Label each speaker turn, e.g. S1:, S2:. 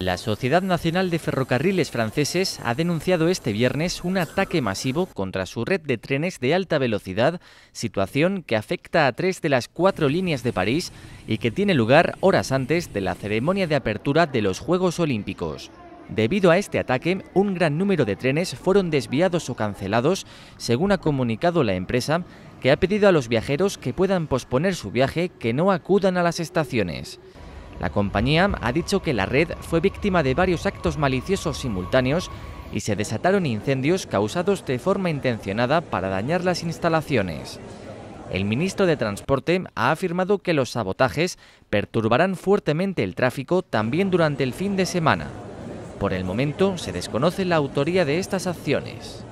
S1: La Sociedad Nacional de Ferrocarriles Franceses ha denunciado este viernes un ataque masivo contra su red de trenes de alta velocidad, situación que afecta a tres de las cuatro líneas de París y que tiene lugar horas antes de la ceremonia de apertura de los Juegos Olímpicos. Debido a este ataque, un gran número de trenes fueron desviados o cancelados, según ha comunicado la empresa, que ha pedido a los viajeros que puedan posponer su viaje que no acudan a las estaciones. La compañía ha dicho que la red fue víctima de varios actos maliciosos simultáneos y se desataron incendios causados de forma intencionada para dañar las instalaciones. El ministro de Transporte ha afirmado que los sabotajes perturbarán fuertemente el tráfico también durante el fin de semana. Por el momento se desconoce la autoría de estas acciones.